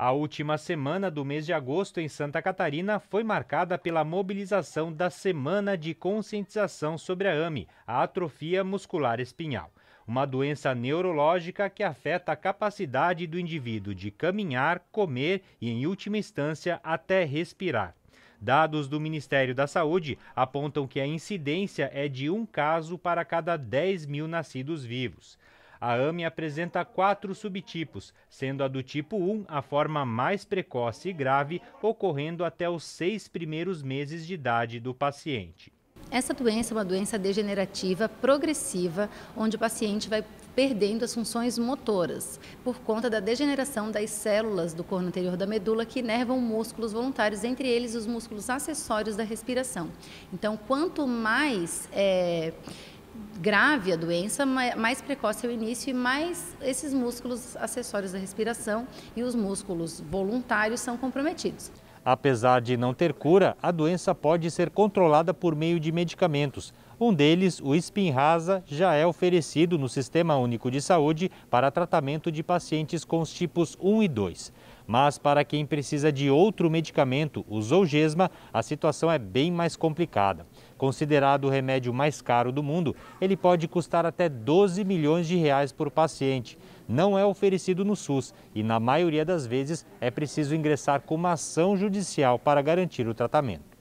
A última semana do mês de agosto em Santa Catarina foi marcada pela mobilização da Semana de Conscientização sobre a AME, a atrofia muscular espinhal, uma doença neurológica que afeta a capacidade do indivíduo de caminhar, comer e, em última instância, até respirar. Dados do Ministério da Saúde apontam que a incidência é de um caso para cada 10 mil nascidos vivos. A AME apresenta quatro subtipos, sendo a do tipo 1 a forma mais precoce e grave, ocorrendo até os seis primeiros meses de idade do paciente. Essa doença é uma doença degenerativa progressiva, onde o paciente vai perdendo as funções motoras por conta da degeneração das células do corno anterior da medula que nervam músculos voluntários, entre eles os músculos acessórios da respiração. Então, quanto mais é, grave a doença, mais precoce é o início e mais esses músculos acessórios da respiração e os músculos voluntários são comprometidos. Apesar de não ter cura, a doença pode ser controlada por meio de medicamentos. Um deles, o spinraza, já é oferecido no Sistema Único de Saúde para tratamento de pacientes com os tipos 1 e 2. Mas para quem precisa de outro medicamento, o Zolgesma, a situação é bem mais complicada. Considerado o remédio mais caro do mundo, ele pode custar até 12 milhões de reais por paciente. Não é oferecido no SUS e, na maioria das vezes, é preciso ingressar com uma ação judicial para garantir o tratamento.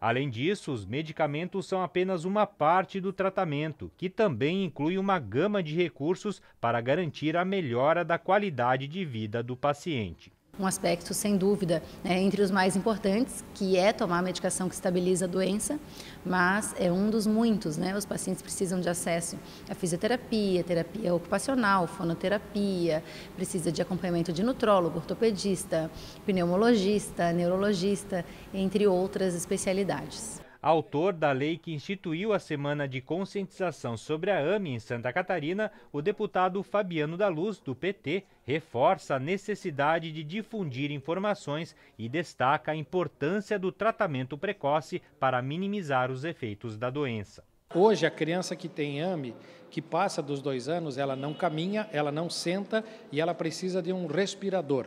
Além disso, os medicamentos são apenas uma parte do tratamento, que também inclui uma gama de recursos para garantir a melhora da qualidade de vida do paciente um aspecto, sem dúvida, é entre os mais importantes, que é tomar a medicação que estabiliza a doença, mas é um dos muitos, né? Os pacientes precisam de acesso à fisioterapia, terapia ocupacional, fonoterapia, precisa de acompanhamento de nutrólogo, ortopedista, pneumologista, neurologista, entre outras especialidades. Autor da lei que instituiu a Semana de Conscientização sobre a AME em Santa Catarina, o deputado Fabiano da Luz, do PT, reforça a necessidade de difundir informações e destaca a importância do tratamento precoce para minimizar os efeitos da doença. Hoje, a criança que tem AME, que passa dos dois anos, ela não caminha, ela não senta e ela precisa de um respirador.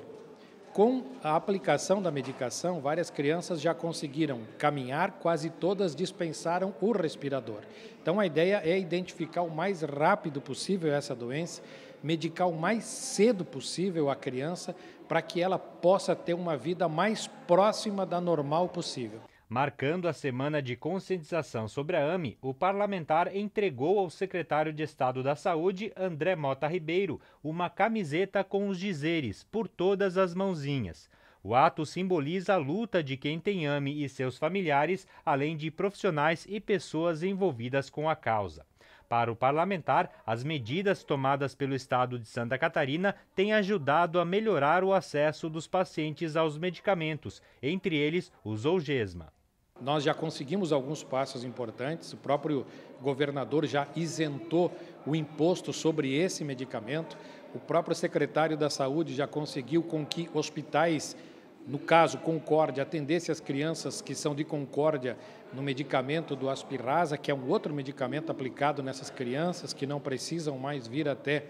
Com a aplicação da medicação, várias crianças já conseguiram caminhar, quase todas dispensaram o respirador. Então, a ideia é identificar o mais rápido possível essa doença, medicar o mais cedo possível a criança, para que ela possa ter uma vida mais próxima da normal possível. Marcando a semana de conscientização sobre a AME, o parlamentar entregou ao secretário de Estado da Saúde, André Mota Ribeiro, uma camiseta com os dizeres por todas as mãozinhas. O ato simboliza a luta de quem tem AME e seus familiares, além de profissionais e pessoas envolvidas com a causa. Para o parlamentar, as medidas tomadas pelo Estado de Santa Catarina têm ajudado a melhorar o acesso dos pacientes aos medicamentos, entre eles o Zolgesma. Nós já conseguimos alguns passos importantes, o próprio governador já isentou o imposto sobre esse medicamento, o próprio secretário da Saúde já conseguiu com que hospitais, no caso Concórdia, atendesse as crianças que são de Concórdia no medicamento do Aspirasa, que é um outro medicamento aplicado nessas crianças que não precisam mais vir até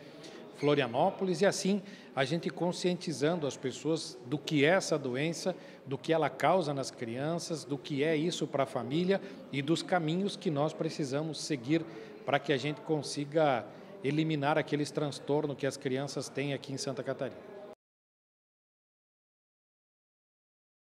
Florianópolis e assim a gente conscientizando as pessoas do que é essa doença, do que ela causa nas crianças, do que é isso para a família e dos caminhos que nós precisamos seguir para que a gente consiga eliminar aqueles transtornos que as crianças têm aqui em Santa Catarina.